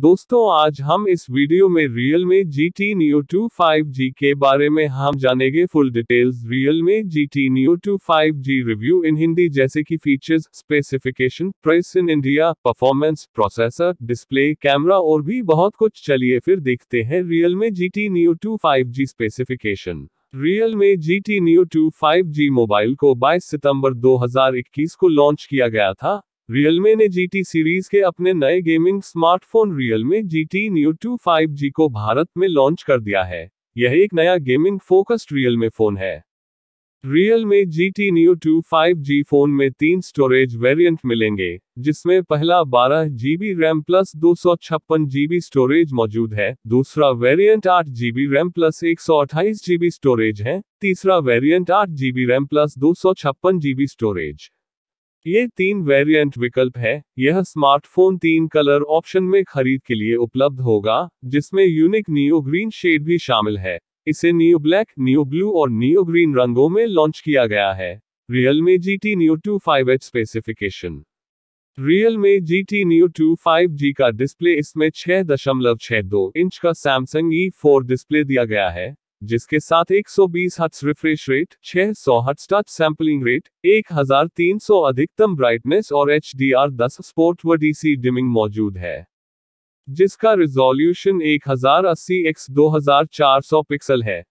दोस्तों आज हम इस वीडियो में Realme G T neo two five G के बारे में हम जानेंगे full details Realme G T neo two five G review in Hindi जैसे कि features specification price in India performance processor display camera और भी बहुत कुछ चलिए फिर देखते हैं Realme G T neo two five G specification Realme G T neo two five G mobile को 22 सितंबर 2021 को लॉन्च किया गया था रियलमे ने जी सीरीज के अपने नए gaming smartphone Realme T new two five G को भारत में लॉन्च कर दिया है यह एक नया गेमिंग फोकस्ड रियलमे फोन है Realme GT neo two five G phone में तीन स्टोरेज वेरिएंट मिलेंगे जिसमें पहला बारह बी रैम प्लस दो सौ छप्पन जीबी स्टोरेज मौजूद है दूसरा वेरिएंट आठ जीबी रैम प्लस एक सौ अट्ठाईस जीबी स्टोरेज है तीसरा वेरिएंट आठ जीबी रैम प्लस दो सौ छप्पन जीबी स्टोरेज ये तीन वेरिएंट विकल्प है यह स्मार्टफोन तीन कलर ऑप्शन में खरीद के लिए उपलब्ध होगा जिसमें यूनिक नियो ग्रीन शेड भी शामिल है इसे नियो ब्लैक नियो ब्लू और नियो ग्रीन रंगों में लॉन्च किया गया है Realme G T neo two five H specification Realme G T neo two five G का डिस्प्ले इसमें छह दशमलव छह दो इंच का सैमसंग ई फोर डिस्प्ले दिया गया है जिसके साथ 120 hertz refresh rate 600 hertz touch sampling rate 1300 अधिकतम ब्राइटनेस और एच डी आर दस स्पोर्ट व डीसी डिमिंग मौजूद है जिसका रिजोल्यूशन 1080 एक्स पिक्सल है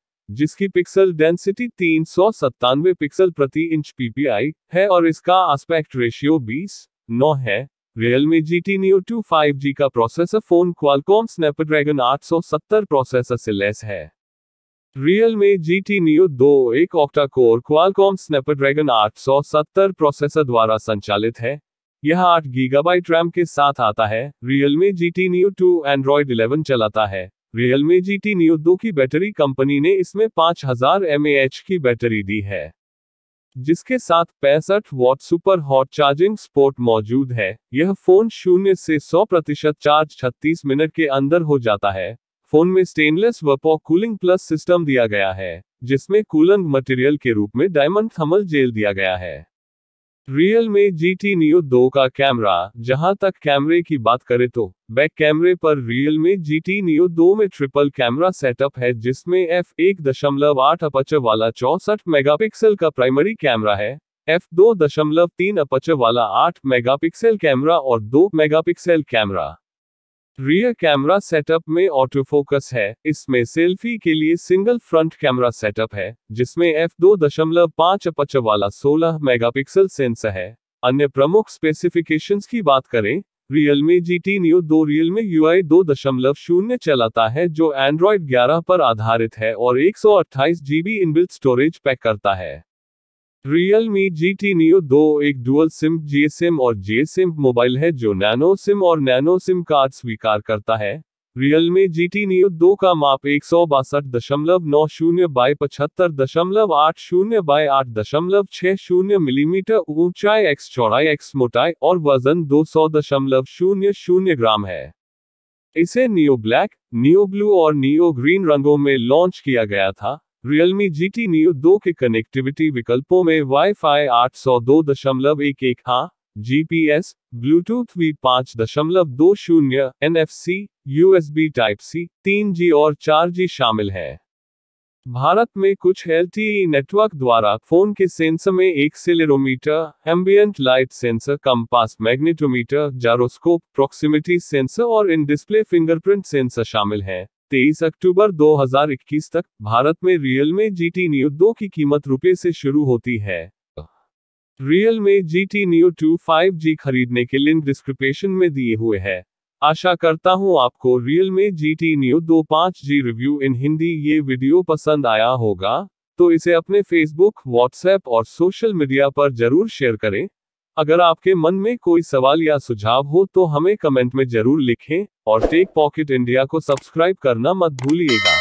जिसकी पिक्सल डेंसिटी तीन सौ पिक्सल प्रति इंच पीपीआई है और इसका आस्पेक्ट रेशियो 20 नौ है Realme GT Neo 2 5G का processor phone Qualcomm Snapdragon 870 processor से लेस है Realme G T Neo दो एक octa core Qualcomm Snapdragon 870 processor द्वारा संचालित है यह 8 गीगाबाइट रैम के साथ आता है Realme G T neo two Android 11 चलाता है Realme G T Neo दो की बैटरी कंपनी ने इसमें 5000 हजार की बैटरी दी है जिसके साथ पैंसठ watt super hot charging support मौजूद है यह फोन शून्य से 100 प्रतिशत चार्ज 36 मिनट के अंदर हो जाता है फोन में stainless vapour cooling plus system दिया गया है जिसमें कूलेंट मटेरियल के रूप में डायमंड थमल जेल दिया गया है Realme G T Neo दो का कैमरा जहां तक कैमरे की बात करें तो बैक कैमरे पर real Realme G T Neo दो में ट्रिपल कैमरा सेटअप है जिसमें एफ एक दशमलव आठ अपच वाला चौसठ मेगापिक्सल का प्राइमरी कैमरा है एफ दो दशमलव तीन अपच वाला आठ मेगापिक्सल कैमरा और दो megapixel camera rear camera setup में ऑटोफोकस है इसमें सेल्फी के लिए सिंगल फ्रंट कैमरा सेटअप है जिसमें एफ दो दशमलव पांच पच वाला सोलह मेगापिक्सल सेंसर है अन्य प्रमुख स्पेसिफिकेशंस की बात करें रियलमी जी टी न्यू दो रियलमी यू आई दो दशमलव शून्य चलाता है जो एंड्रॉयड 11 पर आधारित है और एक सौ अट्ठाईस जीबी इनबिल्ट स्टोरेज पैक करता है Realme GT Neo 2 एक डुअल सिम GSM और GSM मोबाइल है जो नैनो सिम और नैनो सिम कार्ड स्वीकार करता है Realme GT Neo 2 का माप एक सौ बासठ दशमलव नौ शून्य बाई पचहत्तर दशमलव आठ शून्य बाई आठ दशमलव छह शून्य मिलीमीटर ऊंचाई एक्स चौड़ाई एक्स मोटाई और वजन दो सौ दशमलव शून्य शून्य ग्राम है इसे नियो ब्लैक नियो ब्लू और नियो ग्रीन रंगों में लॉन्च किया गया था Realme GT Neo 2 के कनेक्टिविटी विकल्पों में Wi-Fi 802.11 हाँ GPS, Bluetooth V5.20, NFC, USB Type C, 3G और 4G शामिल है भारत में कुछ एल नेटवर्क e द्वारा फोन के सेंसर में एक accelerometer ambient light sensor compass magnetometer gyroscope proximity sensor और इन डिस्प्ले फिंगरप्रिंट सेंसर शामिल हैं 23 अक्टूबर 2021 तक भारत में रियल में टी न्यू दो की कीमत रुपए से शुरू होती है Realme T new two five G खरीदने के लिंक डिस्क्रिप्शन में दिए हुए हैं आशा करता हूँ आपको रियल में टी न्यू दो पाँच जी रिव्यू इन हिंदी ये वीडियो पसंद आया होगा तो इसे अपने फेसबुक व्हाट्सएप और सोशल मीडिया पर जरूर शेयर करें अगर आपके मन में कोई सवाल या सुझाव हो तो हमें कमेंट में जरूर लिखें और टेक पॉकेट इंडिया को सब्सक्राइब करना मत भूलिएगा